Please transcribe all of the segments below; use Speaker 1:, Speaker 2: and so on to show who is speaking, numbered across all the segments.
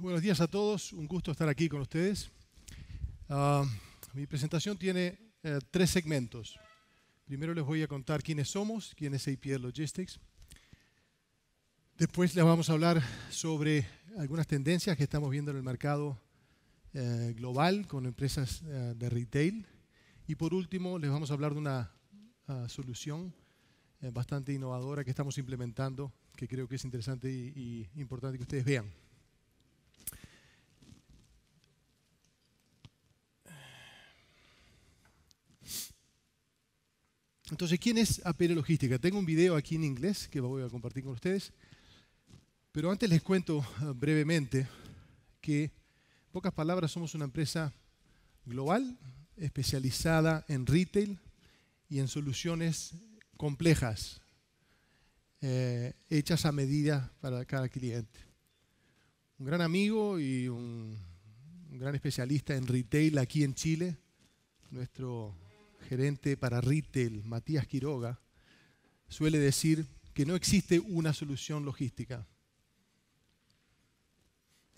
Speaker 1: buenos días a todos, un gusto estar aquí con ustedes. Ah, mi presentación tiene eh, tres segmentos. Primero les voy a contar quiénes somos, quién es APL Logistics. Después les vamos a hablar sobre algunas tendencias que estamos viendo en el mercado eh, global con empresas eh, de retail. Y por último, les vamos a hablar de una ah, solución bastante innovadora que estamos implementando, que creo que es interesante y, y importante que ustedes vean. Entonces, ¿quién es APL Logística? Tengo un video aquí en inglés que voy a compartir con ustedes, pero antes les cuento ah, brevemente que, en pocas palabras, somos una empresa global, especializada en retail y en soluciones complejas, eh, hechas a medida para cada cliente. Un gran amigo y un gran especialista en retail aquí en Chile, nuestro gerente para retail, Matías Quiroga, suele decir que no existe una solución logística.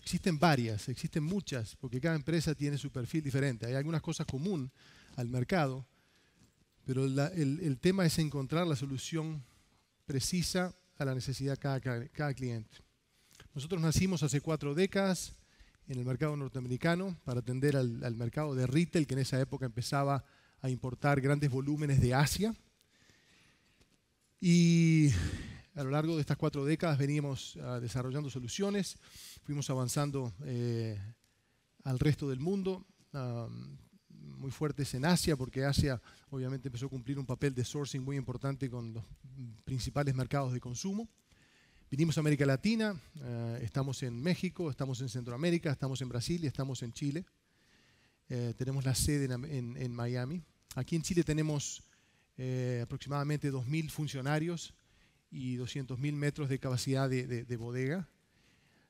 Speaker 1: Existen varias, existen muchas, porque cada empresa tiene su perfil diferente. Hay algunas cosas común al mercado, pero el, tema es encontrar la solución precisa a la necesidad de cada, cliente. Nosotros nacimos hace cuatro décadas en el mercado norteamericano para atender al, al mercado de retail que en esa época empezaba a importar grandes volúmenes de Asia. Y a lo largo de estas cuatro décadas veníamos ah, desarrollando soluciones, fuimos avanzando eh, al resto del mundo, muy fuertes en Asia, porque Asia obviamente empezó a cumplir un papel de sourcing muy importante con los principales mercados de consumo. Vinimos a América Latina, eh, estamos en México, estamos en Centroamérica, estamos en Brasil y estamos en Chile. Eh, tenemos la sede en Miami. Aquí en Chile tenemos eh, aproximadamente 2.000 funcionarios y 200.000 metros de capacidad de, bodega.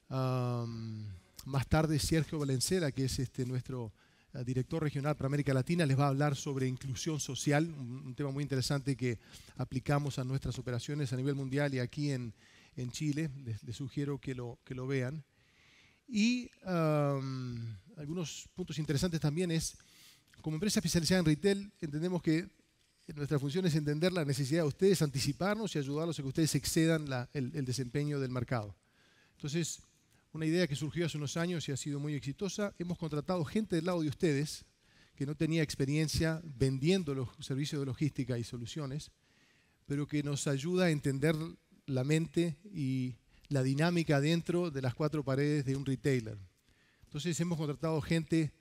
Speaker 1: más tarde Sergio Valencera, que es este, nuestro eh, director regional para América Latina, les va a hablar sobre inclusión social, un, tema muy interesante que aplicamos a nuestras operaciones a nivel mundial y aquí en, en Chile. Les, sugiero que lo, que lo vean. Y algunos puntos interesantes también es como empresa especializada en retail, entendemos que nuestra función es entender la necesidad de ustedes, anticiparnos y ayudarlos a que ustedes excedan el, el desempeño del mercado. Entonces, una idea que surgió hace unos años y ha sido muy exitosa, hemos contratado gente del lado de ustedes que no tenía experiencia vendiendo los servicios de logística y soluciones, pero que nos ayuda a entender la mente y la dinámica dentro de las cuatro paredes de un retailer. Entonces hemos contratado gente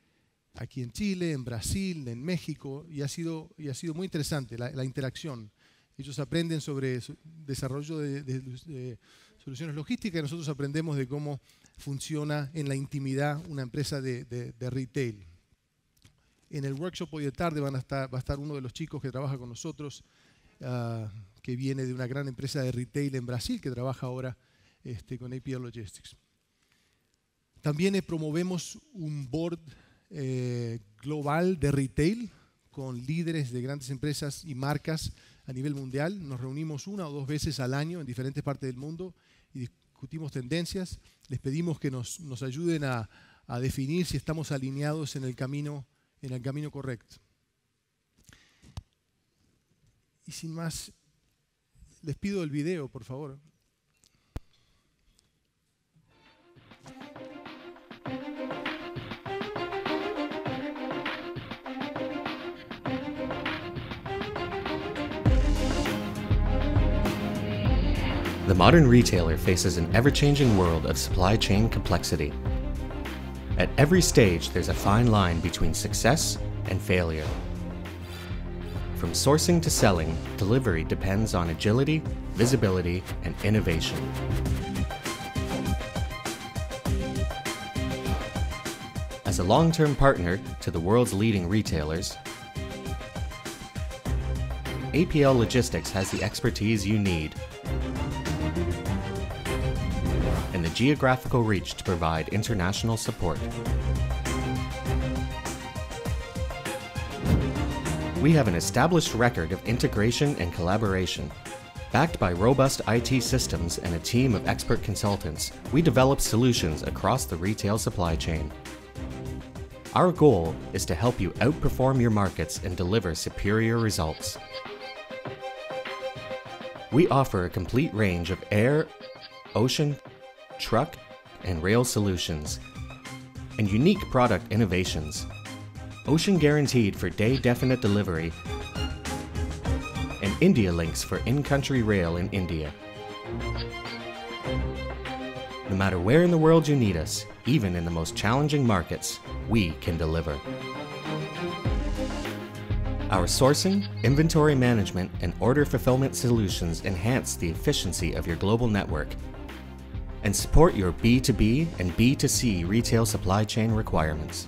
Speaker 1: aquí en Chile, en Brasil, en México, y ha sido, y ha sido muy interesante la, interacción. Ellos aprenden sobre desarrollo de, soluciones logísticas y nosotros aprendemos de cómo funciona en la intimidad una empresa de, retail. En el workshop hoy de tarde va a estar uno de los chicos que trabaja con nosotros, ah, que viene de una gran empresa de retail en Brasil, que trabaja ahora este, con APL Logistics. También promovemos un board eh, global de retail con líderes de grandes empresas y marcas a nivel mundial. Nos reunimos una o dos veces al año en diferentes partes del mundo y discutimos tendencias. Les pedimos que nos, ayuden a, a, definir si estamos alineados en el camino, en el camino correcto. Y sin más, les pido el video, por favor.
Speaker 2: The modern retailer faces an ever-changing world of supply chain complexity. At every stage, there's a fine line between success and failure. From sourcing to selling, delivery depends on agility, visibility, and innovation. As a long-term partner to the world's leading retailers, APL Logistics has the expertise you need geographical reach to provide international support. We have an established record of integration and collaboration. Backed by robust IT systems and a team of expert consultants, we develop solutions across the retail supply chain. Our goal is to help you outperform your markets and deliver superior results. We offer a complete range of air, ocean, truck, and rail solutions, and unique product innovations. Ocean Guaranteed for day definite delivery, and India Links for in country rail in India. No matter where in the world you need us, even in the most challenging markets, we can deliver. Our sourcing, inventory management, and order fulfillment solutions enhance the efficiency of your global network and support your B2B and B2C retail supply chain requirements.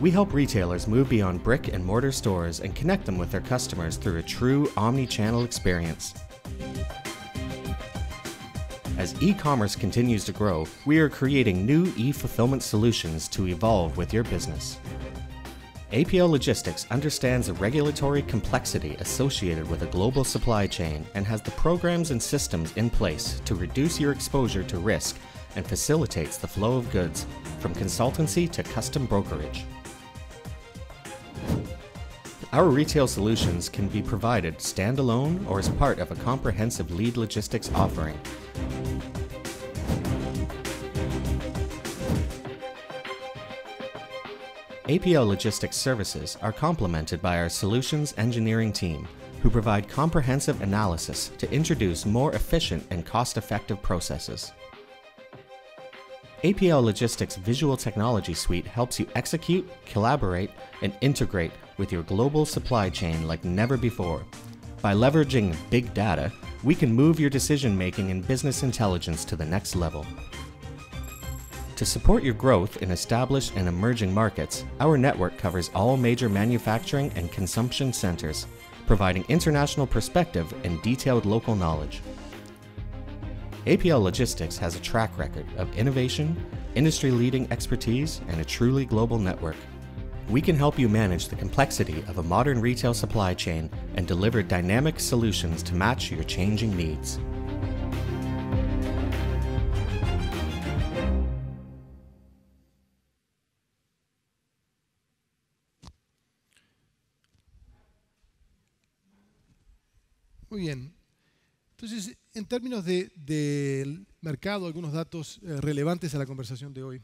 Speaker 2: We help retailers move beyond brick and mortar stores and connect them with their customers through a true omni-channel experience. As e-commerce continues to grow, we are creating new e-fulfillment solutions to evolve with your business. APO Logistics understands the regulatory complexity associated with a global supply chain and has the programs and systems in place to reduce your exposure to risk and facilitates the flow of goods from consultancy to custom brokerage. Our retail solutions can be provided standalone or as part of a comprehensive lead logistics offering. APO Logistics services are complemented by our solutions engineering team, who provide comprehensive analysis to introduce more efficient and cost-effective processes. APL Logistics Visual Technology Suite helps you execute, collaborate, and integrate with your global supply chain like never before. By leveraging big data, we can move your decision making and business intelligence to the next level. To support your growth in established and emerging markets, our network covers all major manufacturing and consumption centers, providing international perspective and detailed local knowledge. APL Logistics has a track record of innovation, industry leading expertise, and a truly global network. We can help you manage the complexity of a modern retail supply chain and deliver dynamic solutions to match your changing needs.
Speaker 1: Muy bien. Entonces, en términos del mercado, algunos datos eh, relevantes a la conversación de hoy.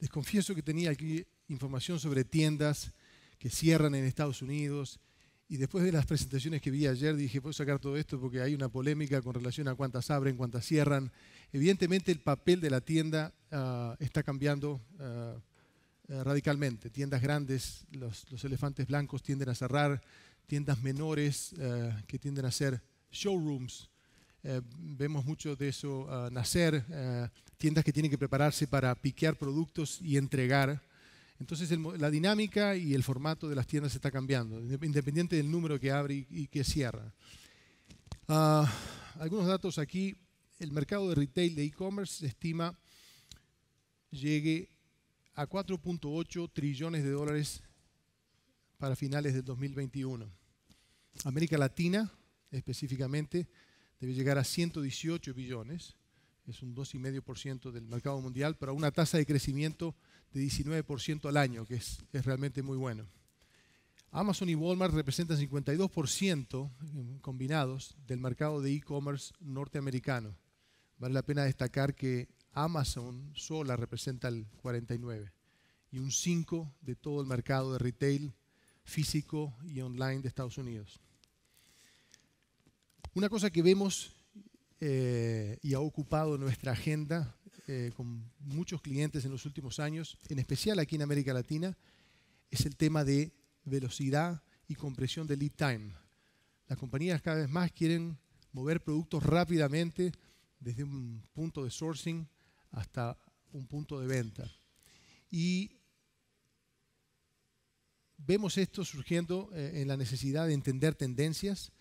Speaker 1: Les confieso que tenía aquí información sobre tiendas que cierran en Estados Unidos y después de las presentaciones que vi ayer dije, puedo sacar todo esto porque hay una polémica con relación a cuántas abren, cuántas cierran. Evidentemente el papel de la tienda ah, está cambiando ah, ah, radicalmente. Tiendas grandes, los, los elefantes blancos tienden a cerrar, tiendas menores eh, que tienden a ser showrooms. Eh, vemos mucho de eso eh, nacer, tiendas que tienen que prepararse para piquear productos y entregar. Entonces la dinámica y el formato de las tiendas está cambiando, independiente del número que abre y, y que cierra. Ah, algunos datos aquí. El mercado de retail de e-commerce se estima llegue a 4.8 trillones de dólares para finales del 2021. América Latina, específicamente, debe llegar a 118 billones, es un 2,5% del mercado mundial, pero una tasa de crecimiento de 19% al año, que es, es realmente muy bueno. Amazon y Walmart representan 52% eh, combinados del mercado de e-commerce norteamericano. Vale la pena destacar que Amazon sola representa el 49% y un 5% de todo el mercado de retail físico y online de Estados Unidos. Una cosa que vemos eh, y ha ocupado nuestra agenda eh, con muchos clientes en los últimos años, en especial aquí en América Latina, es el tema de velocidad y compresión de lead time. Las compañías cada vez más quieren mover productos rápidamente desde un punto de sourcing hasta un punto de venta. Y vemos esto surgiendo eh, en la necesidad de entender tendencias,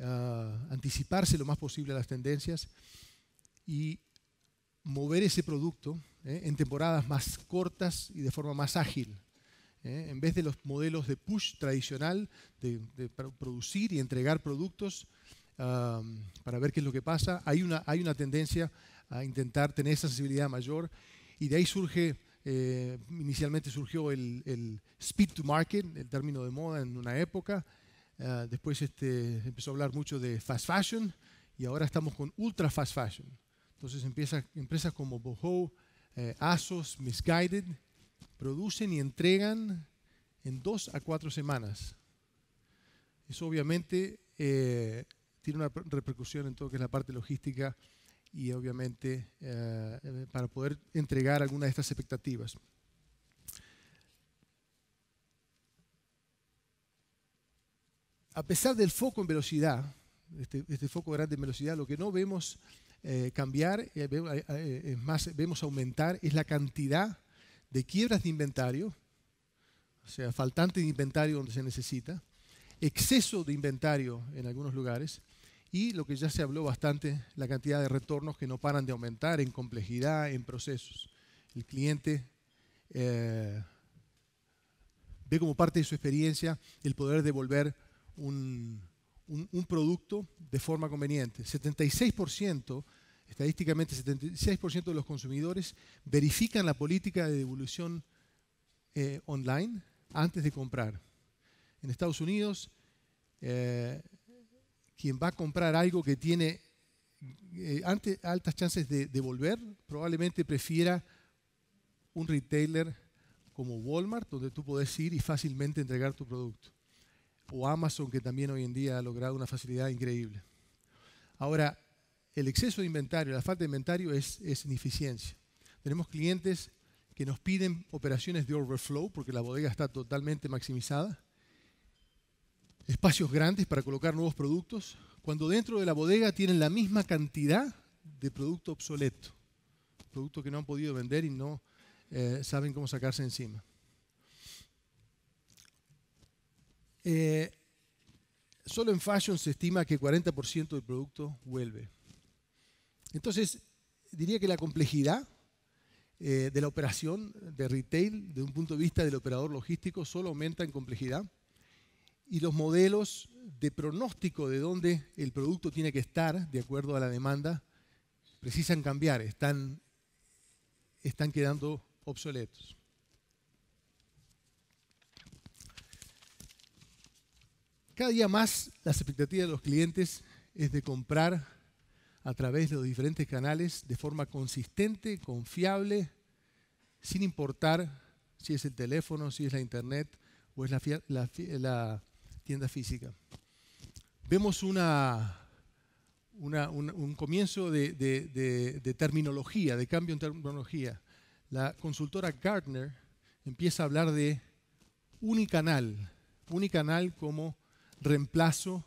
Speaker 1: ah, anticiparse lo más posible a las tendencias y mover ese producto eh, en temporadas más cortas y de forma más ágil. Eh, en vez de los modelos de push tradicional, de, producir y entregar productos ah, para ver qué es lo que pasa, hay una, hay una tendencia a intentar tener esa sensibilidad mayor y de ahí surge eh, inicialmente surgió el, speed to market, el término de moda en una época. Eh, después este, empezó a hablar mucho de fast fashion y ahora estamos con ultra fast fashion. Entonces empresas como Boho, eh, ASOS, Misguided, producen y entregan en dos a cuatro semanas. Eso obviamente tiene una repercusión en todo lo que es la parte logística y obviamente eh, para poder entregar algunas de estas expectativas. A pesar del foco en velocidad, este, este foco grande en velocidad, lo que no vemos eh, cambiar, eh, es más, vemos aumentar, es la cantidad de quiebras de inventario, o sea, faltante de inventario donde se necesita, exceso de inventario en algunos lugares, y lo que ya se habló bastante, la cantidad de retornos que no paran de aumentar en complejidad, en procesos. El cliente eh, ve como parte de su experiencia el poder devolver un, producto de forma conveniente. 76%, estadísticamente 76% de los consumidores verifican la política de devolución eh, online antes de comprar. En Estados Unidos, eh, quien va a comprar algo que tiene eh, altas chances de devolver, probablemente prefiera un retailer como Walmart, donde tú podés ir y fácilmente entregar tu producto. O Amazon, que también hoy en día ha logrado una facilidad increíble. Ahora, el exceso de inventario, la falta de inventario es ineficiencia. Tenemos clientes que nos piden operaciones de overflow porque la bodega está totalmente maximizada espacios grandes para colocar nuevos productos, cuando dentro de la bodega tienen la misma cantidad de producto obsoleto, producto que no han podido vender y no eh, saben cómo sacarse encima. Eh, solo en fashion se estima que 40% del producto vuelve. Entonces, diría que la complejidad eh, de la operación de retail, de un punto de vista del operador logístico, solo aumenta en complejidad y los modelos de pronóstico de dónde el producto tiene que estar de acuerdo a la demanda precisan cambiar, están, están quedando obsoletos. Cada día más las expectativas de los clientes es de comprar a través de los diferentes canales de forma consistente, confiable, sin importar si es el teléfono, si es la internet o es la, la tienda física. Vemos una, un, comienzo de, terminología, de cambio en terminología. La consultora Gartner empieza a hablar de unicanal, unicanal como reemplazo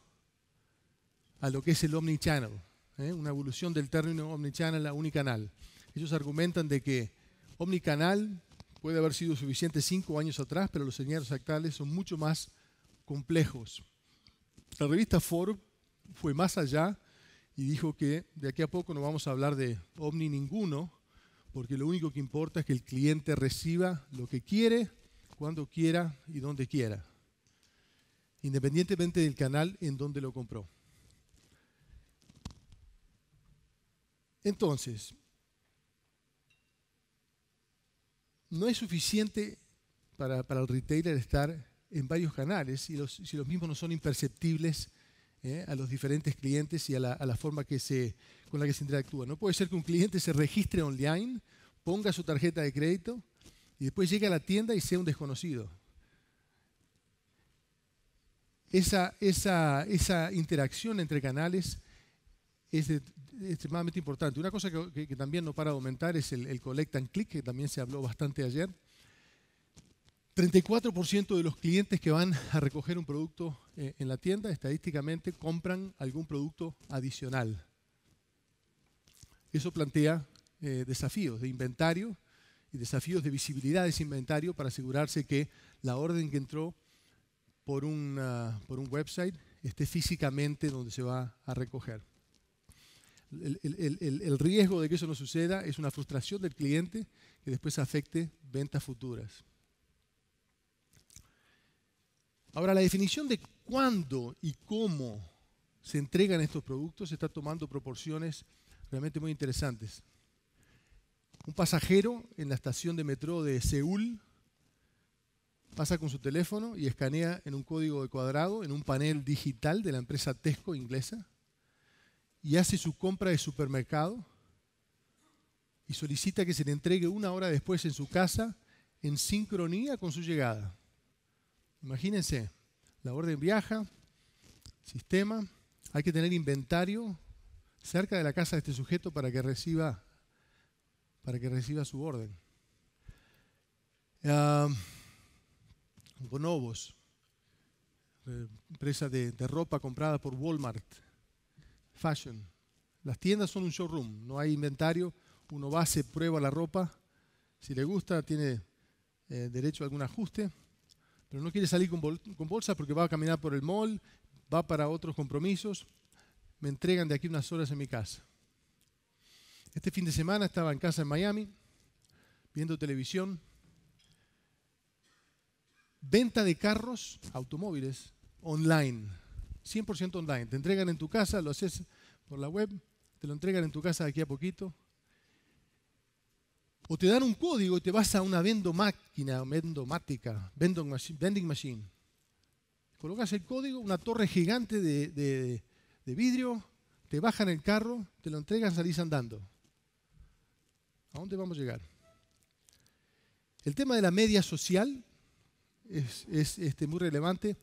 Speaker 1: a lo que es el omnichannel, ¿eh? una evolución del término omnichannel a unicanal. Ellos argumentan de que omnicanal puede haber sido suficiente cinco años atrás, pero los señores actuales son mucho más complejos. La revista Forbes fue más allá y dijo que de aquí a poco no vamos a hablar de ovni ninguno, porque lo único que importa es que el cliente reciba lo que quiere, cuando quiera y donde quiera, independientemente del canal en donde lo compró. Entonces, no es suficiente para, para el retailer estar en varios canales y los, si los mismos no son imperceptibles ¿eh? a los diferentes clientes y a la, a la, forma que se, con la que se interactúa. No puede ser que un cliente se registre online, ponga su tarjeta de crédito y después llegue a la tienda y sea un desconocido. Esa, esa, esa interacción entre canales es extremadamente importante. Una cosa que, también no para de aumentar es el, el collect and click, que también se habló bastante ayer 34% de los clientes que van a recoger un producto eh, en la tienda estadísticamente compran algún producto adicional. Eso plantea eh, desafíos de inventario y desafíos de visibilidad de ese inventario para asegurarse que la orden que entró por, un website esté físicamente donde se va a recoger. el riesgo de que eso no suceda es una frustración del cliente que después afecte ventas futuras. Ahora, la definición de cuándo y cómo se entregan estos productos está tomando proporciones realmente muy interesantes. Un pasajero en la estación de metro de Seúl pasa con su teléfono y escanea en un código de cuadrado, en un panel digital de la empresa Tesco inglesa, y hace su compra de supermercado y solicita que se le entregue una hora después en su casa en sincronía con su llegada. Imagínense, la orden viaja, sistema, hay que tener inventario cerca de la casa de este sujeto para que reciba, para que reciba su orden. Bonobos, ah, empresa eh, de, ropa comprada por Walmart, Fashion. Las tiendas son un showroom, no hay inventario, uno va, se prueba la ropa, si le gusta tiene eh, derecho a algún ajuste pero no quiere salir con, bolsa porque va a caminar por el mall, va para otros compromisos, me entregan de aquí unas horas en mi casa. Este fin de semana estaba en casa en Miami, viendo televisión, venta de carros, automóviles, online, 100% online. Te entregan en tu casa, lo haces por la web, te lo entregan en tu casa de aquí a poquito, o te dan un código y te vas a una vendo máquina, vendomática, vending machine, vending machine. Colocas el código, una torre gigante de, vidrio, te bajan el carro, te lo entregan, salís andando. ¿A dónde vamos a llegar? El tema de la media social es, este, muy relevante.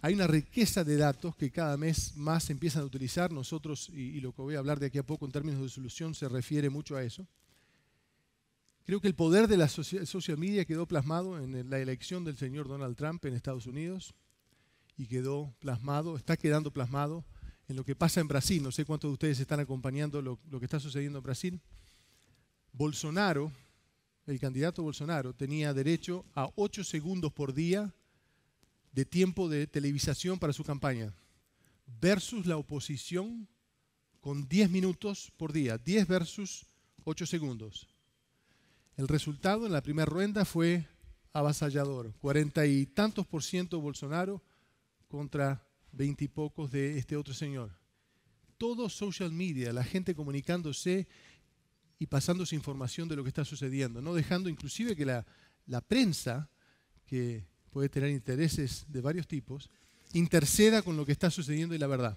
Speaker 1: Hay una riqueza de datos que cada mes más empiezan a utilizar. Nosotros, y, lo que voy a hablar de aquí a poco en términos de solución, se refiere mucho a eso. Creo que el poder de la social media quedó plasmado en la elección del señor Donald Trump en Estados Unidos y quedó plasmado, está quedando plasmado en lo que pasa en Brasil. No sé cuántos de ustedes están acompañando lo, que está sucediendo en Brasil. Bolsonaro, el candidato Bolsonaro, tenía derecho a 8 segundos por día de tiempo de televisación para su campaña, versus la oposición con 10 minutos por día, 10 versus 8 segundos. El resultado en la primera ronda fue avasallador, cuarenta y tantos por ciento Bolsonaro contra veintipocos y pocos de este otro señor. Todo social media, la gente comunicándose y pasándose información de lo que está sucediendo, no dejando inclusive que la prensa, que puede tener intereses de varios tipos, interceda con lo que está sucediendo y la verdad.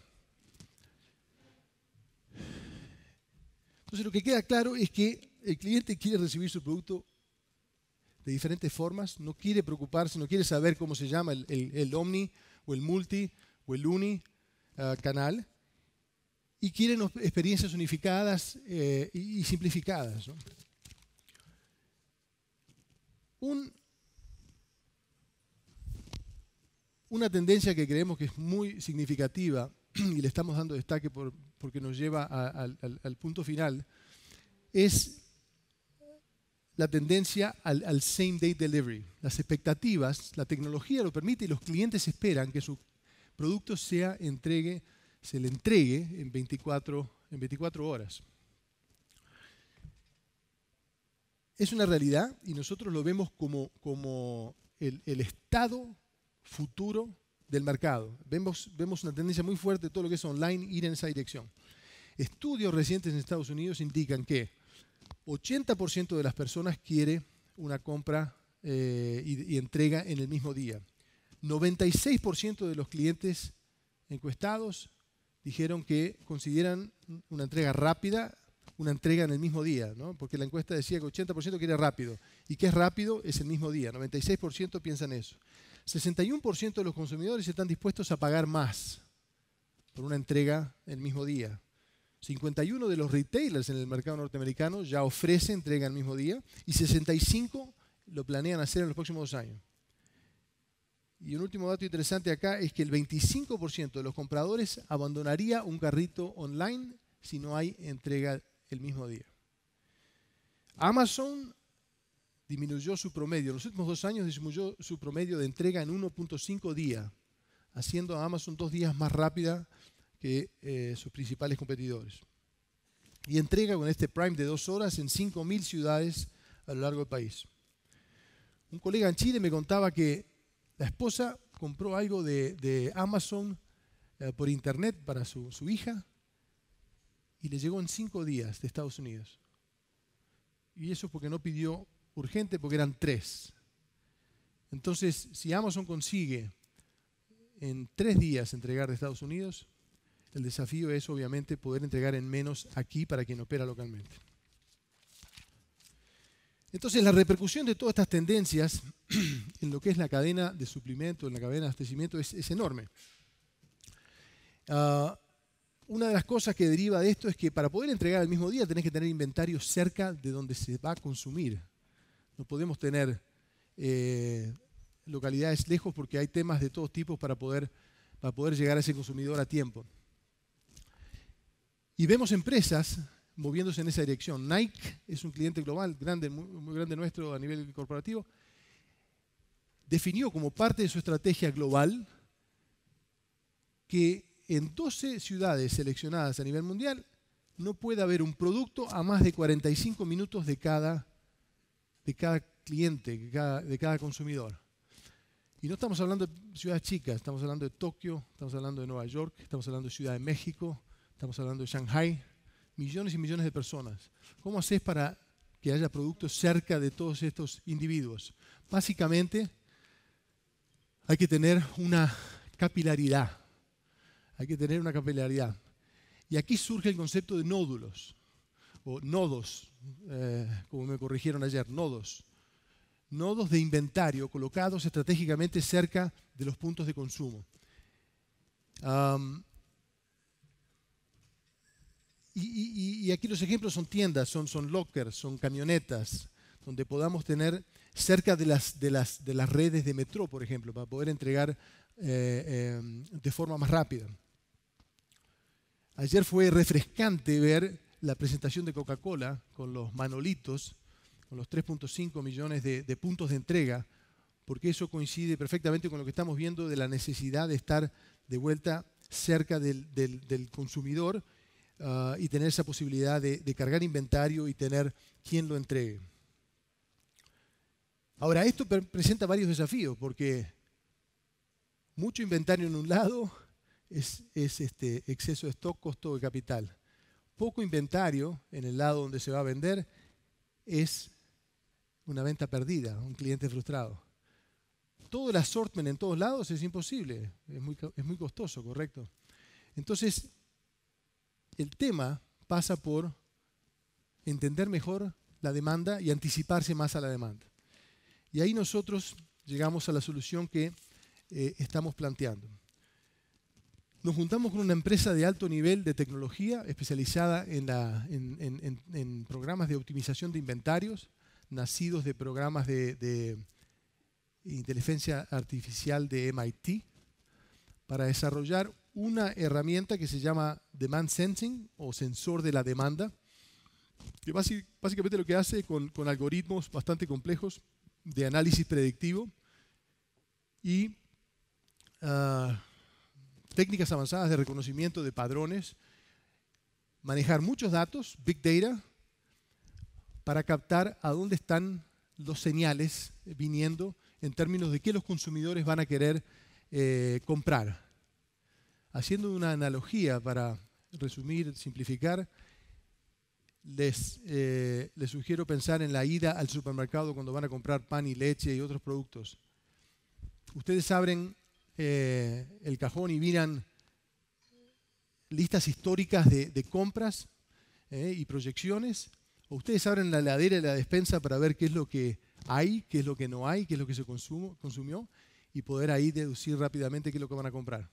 Speaker 1: Entonces lo que queda claro es que el cliente quiere recibir su producto de diferentes formas, no quiere preocuparse, no quiere saber cómo se llama el, Omni o el Multi o el Uni ah, canal, y quieren experiencias unificadas eh, y, simplificadas. una tendencia que creemos que es muy significativa y le estamos dando destaque porque nos lleva al punto final, es la tendencia al, same-day delivery. Las expectativas, la tecnología lo permite y los clientes esperan que su producto sea entregue, se le entregue en 24, en 24 horas. Es una realidad y nosotros lo vemos como, como el, estado futuro del mercado. Vemos, vemos una tendencia muy fuerte de todo lo que es online, ir en esa dirección. Estudios recientes en Estados Unidos indican que 80% de las personas quiere una compra eh, y, entrega en el mismo día. 96% de los clientes encuestados dijeron que consideran una entrega rápida, una entrega en el mismo día, ¿no? porque la encuesta decía que 80% quiere rápido. ¿Y qué es rápido? Es el mismo día. 96% piensan eso. 61% de los consumidores están dispuestos a pagar más por una entrega el mismo día. 51 de los retailers en el mercado norteamericano ya ofrece entrega el mismo día y 65 lo planean hacer en los próximos dos años. Y un último dato interesante acá es que el 25% de los compradores abandonaría un carrito online si no hay entrega el mismo día. Amazon disminuyó su promedio, en los últimos dos años disminuyó su promedio de entrega en 1.5 días, haciendo a Amazon dos días más rápida que eh, sus principales competidores. Y entrega con este Prime de dos horas en 5.000 ciudades a lo largo del país. Un colega en Chile me contaba que la esposa compró algo de, Amazon eh, por internet para su, su hija y le llegó en cinco días de Estados Unidos. Y eso porque no pidió urgente, porque eran tres. Entonces, si Amazon consigue en tres días entregar de Estados Unidos, el desafío es obviamente poder entregar en menos aquí para quien opera localmente. Entonces, la repercusión de todas estas tendencias en lo que es la cadena de suplemento, en la cadena de abastecimiento, es, enorme. Ah, una de las cosas que deriva de esto es que para poder entregar al mismo día tenés que tener inventario cerca de donde se va a consumir. No podemos tener eh, localidades lejos porque hay temas de todos tipos para poder llegar a ese consumidor a tiempo. Y vemos empresas moviéndose en esa dirección. Nike es un cliente global, grande, muy grande nuestro a nivel corporativo. Definió como parte de su estrategia global que en 12 ciudades seleccionadas a nivel mundial no puede haber un producto a más de 45 minutos de cada, de cada cliente, de cada consumidor. Y no estamos hablando de ciudades chicas, estamos hablando de Tokio, estamos hablando de Nueva York, estamos hablando de Ciudad de México, estamos hablando de Shanghai, millones y millones de personas. ¿Cómo haces para que haya productos cerca de todos estos individuos? Básicamente, hay que tener una capilaridad. Hay que tener una capilaridad. Y aquí surge el concepto de nódulos, o nodos, eh, como me corrigieron ayer, nodos. Nodos de inventario colocados estratégicamente cerca de los puntos de consumo. Um, y, aquí los ejemplos son tiendas, son, lockers, son camionetas, donde podamos tener cerca de las, redes de metro, por ejemplo, para poder entregar eh, em, de forma más rápida. Ayer fue refrescante ver la presentación de Coca-Cola con los manolitos, con los 3.5 millones de, puntos de entrega, porque eso coincide perfectamente con lo que estamos viendo de la necesidad de estar de vuelta cerca del consumidor Ah, y tener esa posibilidad de, cargar inventario y tener quien lo entregue. Ahora, esto presenta varios desafíos, porque mucho inventario en un lado es, este exceso de stock, costo de capital. Poco inventario en el lado donde se va a vender es una venta perdida, un cliente frustrado. Todo el assortment en todos lados es imposible, es muy, es muy costoso, correcto. Entonces, el tema pasa por entender mejor la demanda y anticiparse más a la demanda. Y ahí nosotros llegamos a la solución que eh, estamos planteando. Nos juntamos con una empresa de alto nivel de tecnología especializada en, programas de optimización de inventarios, nacidos de programas de, de inteligencia artificial de MIT, para desarrollar una herramienta que se llama Demand Sensing o sensor de la demanda, que básicamente lo que hace con, algoritmos bastante complejos de análisis predictivo y ah, técnicas avanzadas de reconocimiento de padrones, manejar muchos datos, big data, para captar a dónde están los señales viniendo en términos de qué los consumidores van a querer eh, comprar. Haciendo una analogía para resumir, simplificar, eh, les, sugiero pensar en la ida al supermercado cuando van a comprar pan y leche y otros productos. Ustedes abren eh, el cajón y miran listas históricas de, compras eh, y proyecciones, o ustedes abren la heladera y la despensa para ver qué es lo que hay, qué es lo que no hay, qué es lo que se consumió, y poder ahí deducir rápidamente qué es lo que van a comprar.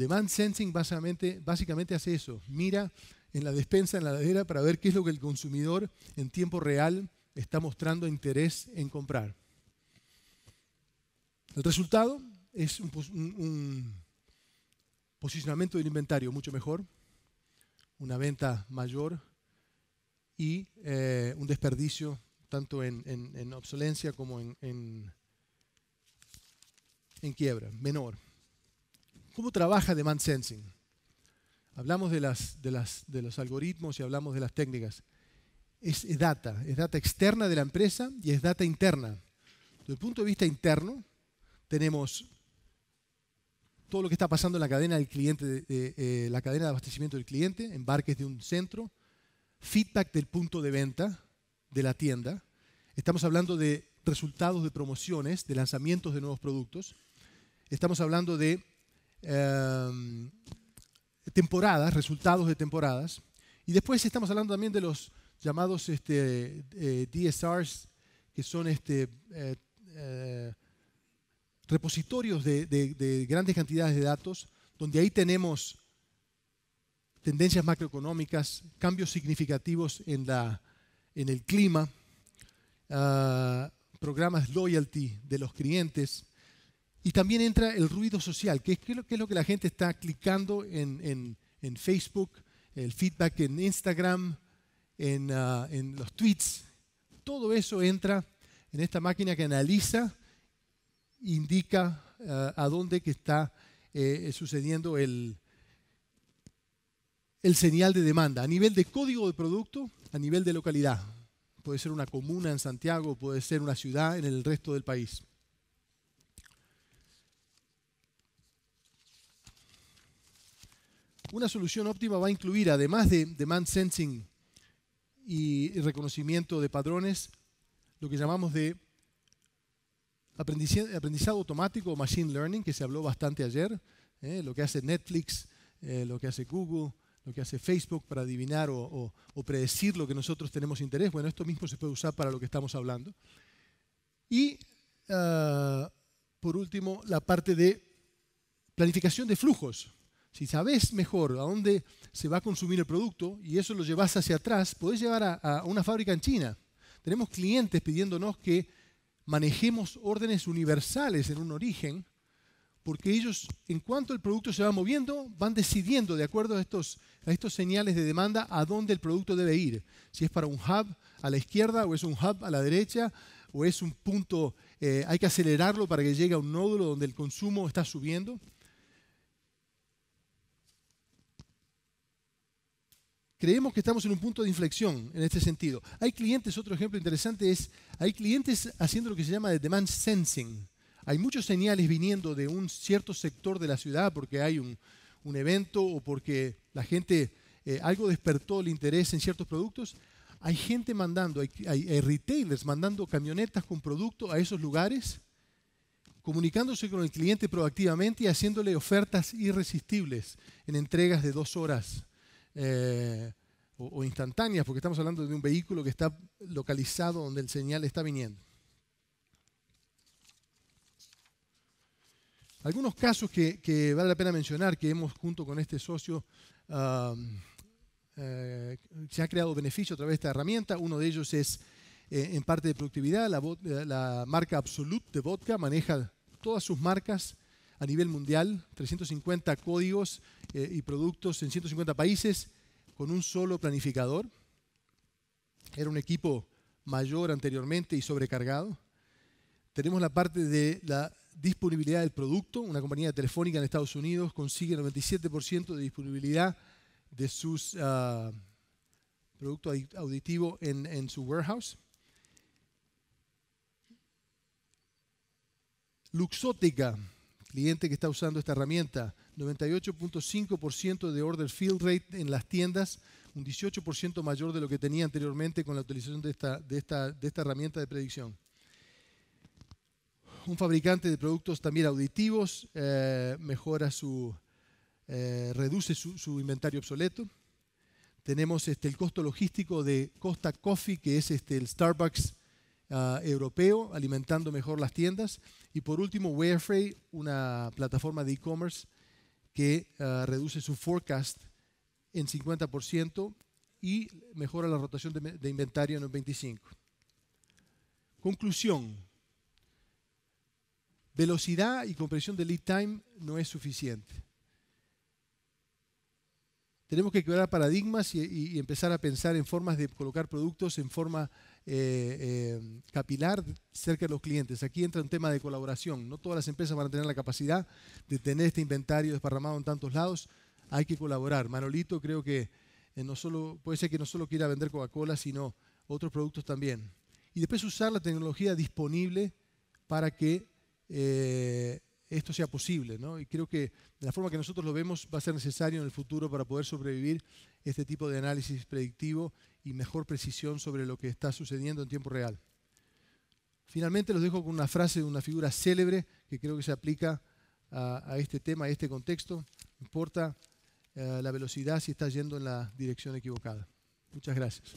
Speaker 1: Demand sensing básicamente, hace eso, mira en la despensa, en la ladera, para ver qué es lo que el consumidor en tiempo real está mostrando interés en comprar. El resultado es un, posicionamiento del inventario mucho mejor, una venta mayor y eh, un desperdicio tanto en, obsolencia como en quiebra, menor. ¿Cómo trabaja Demand Sensing? Hablamos de, las, las, de los algoritmos y hablamos de las técnicas. Es data, es data externa de la empresa y es data interna. Desde el punto de vista interno, tenemos todo lo que está pasando en la cadena del cliente, eh, la cadena de abastecimiento del cliente, embarques de un centro, feedback del punto de venta de la tienda. Estamos hablando de resultados de promociones, de lanzamientos de nuevos productos. Estamos hablando de Em, temporadas, resultados de temporadas. Y después estamos hablando también de los llamados este, eh, DSRs, que son este, eh, eh, repositorios de, grandes cantidades de datos, donde ahí tenemos tendencias macroeconómicas, cambios significativos en, el clima, ah, programas loyalty de los clientes, y también entra el ruido social, que es, es lo que la gente está clicando en, Facebook, el feedback en Instagram, ah, en, los tweets. Todo eso entra en esta máquina que analiza, indica ah, a dónde que está eh, eh, sucediendo el señal de demanda, a nivel de código de producto, a nivel de localidad. Puede ser una comuna en Santiago, puede ser una ciudad en el resto del país. Una solución óptima va a incluir, además de demand sensing y reconocimiento de padrones, lo que llamamos de aprendizado automático o machine learning, que se habló bastante ayer, ¿eh? lo que hace Netflix, eh, lo que hace Google, lo que hace Facebook para adivinar o, predecir lo que nosotros tenemos interés. Bueno, esto mismo se puede usar para lo que estamos hablando. Y, ah, por último, la parte de planificación de flujos. Si sabes mejor a dónde se va a consumir el producto y eso lo llevas hacia atrás, podés llevar a, una fábrica en China. Tenemos clientes pidiéndonos que manejemos órdenes universales en un origen, porque ellos, en cuanto el producto se va moviendo, van decidiendo, de acuerdo a estos, señales de demanda, a dónde el producto debe ir. Si es para un hub a la izquierda, o es un hub a la derecha, o es un punto, eh, hay que acelerarlo para que llegue a un nódulo donde el consumo está subiendo. creemos que estamos en un punto de inflexión en este sentido. Hay clientes, otro ejemplo interesante es, hay clientes haciendo lo que se llama demand sensing. Hay muchos señales viniendo de un cierto sector de la ciudad porque hay un, evento o porque la gente eh, algo despertó el interés en ciertos productos. Hay gente mandando, hay, hay retailers mandando camionetas con producto a esos lugares, comunicándose con el cliente proactivamente y haciéndole ofertas irresistibles en entregas de dos horas eh, o, instantáneas, porque estamos hablando de un vehículo que está localizado donde el señal está viniendo. Algunos casos que, vale la pena mencionar, que hemos junto con este socio, eh, se ha creado beneficio a través de esta herramienta. Uno de ellos es eh, en parte de productividad, la, la, marca Absolute de Vodka maneja todas sus marcas a nivel mundial, 350 códigos eh, y productos en 150 países con un solo planificador. Era un equipo mayor anteriormente y sobrecargado. Tenemos la parte de la disponibilidad del producto. Una compañía telefónica en Estados Unidos consigue el 97% de disponibilidad de sus productos ah, producto auditivo en, en su warehouse. Luxótica, cliente que está usando esta herramienta, 98.5% de order field rate en las tiendas, un 18% mayor de lo que tenía anteriormente con la utilización de esta, herramienta de predicción un fabricante de productos también auditivos eh, mejora su, eh, reduce su, inventario obsoleto. Tenemos este, el costo logístico de Costa Coffee, que es este, el Starbucks Ah, europeo, alimentando mejor las tiendas. Y por último, Warefray, una plataforma de e-commerce que ah, reduce su forecast en 50% y mejora la rotación de, inventario en un 25%. Conclusión. Velocidad y compresión de lead time no es suficiente. Tenemos que crear paradigmas y empezar a pensar en formas de colocar productos en forma eh, eh, capilar cerca de los clientes. Aquí entra un tema de colaboración. No todas las empresas van a tener la capacidad de tener este inventario desparramado en tantos lados. Hay que colaborar. Manolito creo que eh, no solo, puede ser que no solo quiera vender Coca-Cola, sino otros productos también. Y después usar la tecnología disponible para que esto sea posible. Y creo que de la forma que nosotros lo vemos va a ser necesario en el futuro para poder sobrevivir este tipo de análisis predictivo y mejor precisión sobre lo que está sucediendo en tiempo real. Finalmente los dejo con una frase de una figura célebre que creo que se aplica a, este tema, a este contexto. Importa eh, la velocidad si está yendo en la dirección equivocada. Muchas gracias.